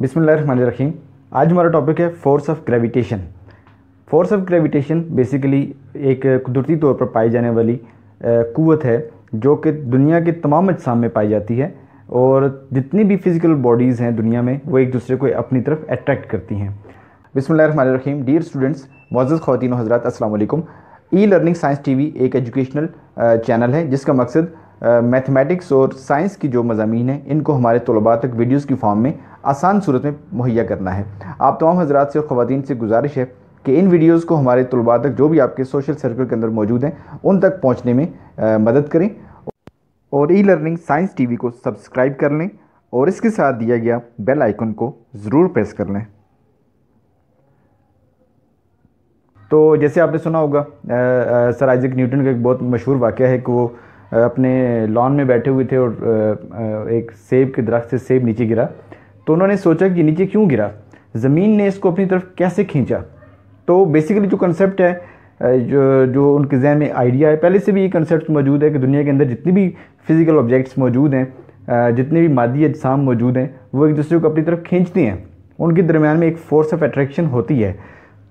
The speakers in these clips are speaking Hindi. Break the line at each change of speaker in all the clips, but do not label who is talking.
बिसमीम आज हमारा टॉपिक है force of gravitation force of gravitation basically एक कुदरती तौर पर पाई जाने वाली कुत है जो कि दुनिया के तमाम अजसाम में पाई जाती है और जितनी भी फिज़िकल बॉडीज़ हैं दुनिया में वो एक दूसरे को अपनी तरफ अट्रैक्ट करती हैं बिसमीम डियर स्टूडेंट्स मोजद ख़वान Hazrat Aslam e learning science T V एक एजुकेशनल चैनल है जिसका मकसद मैथमेटिक्स और साइंस की जो मजामी हैं इनको हमारे तलबा तक वीडियोज़ की फॉर्म में आसान सूरत में मुहैया करना है आप तमाम हजरात से और खुवान से गुजारिश है कि इन वीडियोस को हमारे तलबा तक जो भी आपके सोशल सर्कल के अंदर मौजूद हैं उन तक पहुंचने में आ, मदद करें और ई लर्निंग साइंस टीवी को सब्सक्राइब कर लें और इसके साथ दिया गया बेल आइकन को ज़रूर प्रेस कर लें तो जैसे आपने सुना होगा सर आइजक न्यूटन का एक बहुत मशहूर वाक़ है कि वो अपने लॉन में बैठे हुए थे और एक सेब के दरख्त से सेब नीचे गिरा तो उन्होंने सोचा कि नीचे क्यों गिरा ज़मीन ने इसको अपनी तरफ कैसे खींचा तो बेसिकली जो कंसेप्ट है जो जो उनके जहन में आइडिया है पहले से भी ये कंसेप्ट मौजूद है कि दुनिया के अंदर जितनी भी फिज़िकल ऑब्जेक्ट्स मौजूद हैं जितने भी मादी अजसाम मौजूद हैं वो एक दूसरे को अपनी तरफ खींचती हैं उनके दरमियान में एक फोर्स ऑफ अट्रैक्शन होती है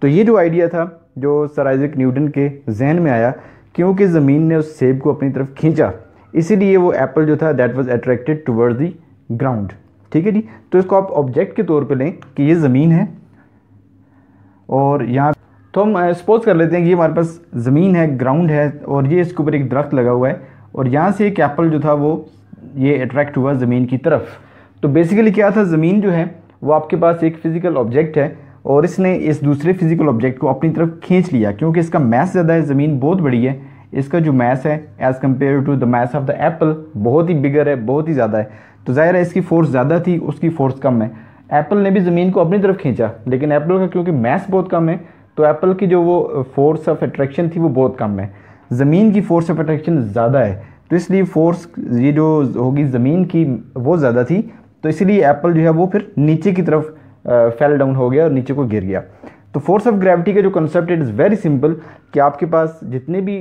तो ये जो आइडिया था जो सर आइजक न्यूटन के जहन में आया क्योंकि ज़मीन ने उस सेब को अपनी तरफ खींचा इसीलिए वो एप्पल जो था that was attracted towards the ground ठीक है जी तो इसको आप ऑब्जेक्ट के तौर पे लें कि ये ज़मीन है और यहाँ तो हम सपोज कर लेते हैं कि हमारे पास ज़मीन है ग्राउंड है और ये इसके ऊपर एक दरख्त लगा हुआ है और यहाँ से एक एप्पल जो था वो ये अट्रैक्ट हुआ ज़मीन की तरफ तो बेसिकली क्या था ज़मीन जो है वो आपके पास एक फ़िज़िकल ऑब्जेक्ट है और इसने इस दूसरे फिज़िकल ऑब्जेक्ट को अपनी तरफ खींच लिया क्योंकि इसका मैस ज़्यादा है ज़मीन बहुत बड़ी है इसका जो मैस है as compare to the mass of the apple बहुत ही बिगर है बहुत ही ज़्यादा है तो ज़ाहिर है इसकी फ़ोर्स ज़्यादा थी उसकी फ़ोर्स कम है एप्पल ने भी ज़मीन को अपनी तरफ खींचा लेकिन एप्पल का क्योंकि मैस बहुत कम है तो एप्पल की जो वो फोर्स ऑफ अट्रैक्शन थी वो बहुत कम है ज़मीन की फोर्स ऑफ अट्रैक्शन ज़्यादा है तो इसलिए फोर्स ये जो होगी ज़मीन की वो ज़्यादा थी तो इसलिए एप्पल जो है वो फिर नीचे की तरफ फेल डाउन हो गया और नीचे को गिर गया तो फोर्स ऑफ ग्रेविटी का जो concept it is very simple कि आपके पास जितने भी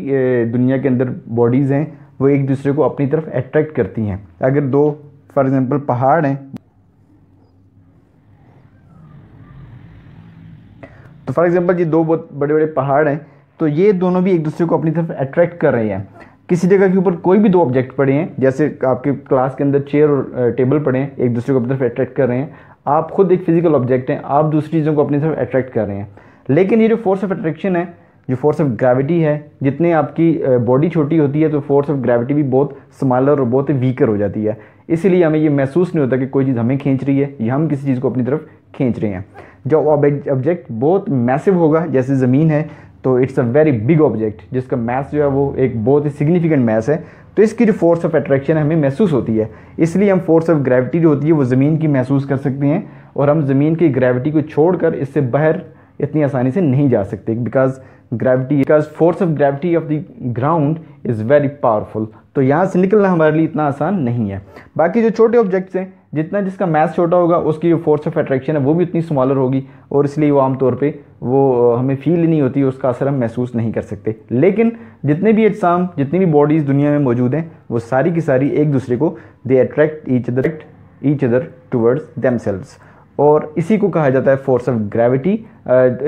दुनिया के अंदर बॉडीज़ हैं वो एक दूसरे को अपनी तरफ अट्रैक्ट करती हैं अगर दो फॉर एग्ज़ाम्पल पहाड़ हैं तो फॉर एग्ज़ाम्पल ये दो बहुत बड़े बड़े पहाड़ हैं तो ये दोनों भी एक दूसरे को अपनी तरफ अट्रैक्ट कर रहे हैं किसी जगह के ऊपर कोई भी दो ऑब्जेक्ट पड़े हैं जैसे आपके क्लास के अंदर चेयर और टेबल पड़े हैं एक दूसरे को अपनी तरफ अट्रैक्ट कर रहे हैं आप खुद एक फिजिकल ऑब्जेक्ट हैं आप दूसरी चीज़ों को अपनी तरफ अट्रैक्ट कर रहे हैं लेकिन ये जो फोर्स ऑफ अट्रैक्शन है जो फोर्स ऑफ ग्रेविटी है जितने आपकी बॉडी छोटी होती है तो फोर्स ऑफ ग्रेविटी भी बहुत स्मॉलर और बहुत वीकर हो जाती है इसीलिए हमें ये महसूस नहीं होता कि कोई चीज़ हमें खींच रही है या हम किसी चीज़ को अपनी तरफ खींच रही हैं जब ऑब्जेक्ट बहुत मैसिव होगा जैसे ज़मीन है तो it's a very big object जिसका मैस जो है वो एक बहुत ही सिग्निफिकेंट मैस है तो इसकी जो फोर्स ऑफ अट्रैक्शन हमें महसूस होती है इसलिए हम फोर्स ऑफ ग्रेविटी जो होती है वो ज़मीन की महसूस कर सकते हैं और हम ज़मीन की ग्रेविटी को छोड़कर इससे बाहर इतनी आसानी से नहीं जा सकते because gravity because force of gravity of the ground is very powerful तो यहाँ से निकलना हमारे लिए इतना आसान नहीं है बाकी जो छोटे ऑब्जेक्ट्स हैं जितना जिसका मैथ छोटा होगा उसकी जो फोर्स ऑफ अट्रैक्शन है वो भी उतनी स्मॉलर होगी और इसलिए वो आमतौर पे वो हमें फील नहीं होती उसका असर हम महसूस नहीं कर सकते लेकिन जितने भी अज्साम जितनी भी बॉडीज़ दुनिया में मौजूद हैं वो सारी की सारी एक दूसरे को they attract each other each other towards them और इसी को कहा जाता है फोर्स ऑफ ग्रेविटी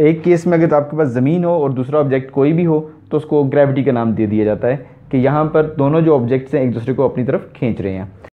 एक केस में अगर तो आपके पास ज़मीन हो और दूसरा ऑब्जेक्ट कोई भी हो तो उसको ग्रेविटी का नाम दे दिया जाता है कि यहाँ पर दोनों जो ऑब्जेक्ट्स हैं एक दूसरे को अपनी तरफ खींच रहे हैं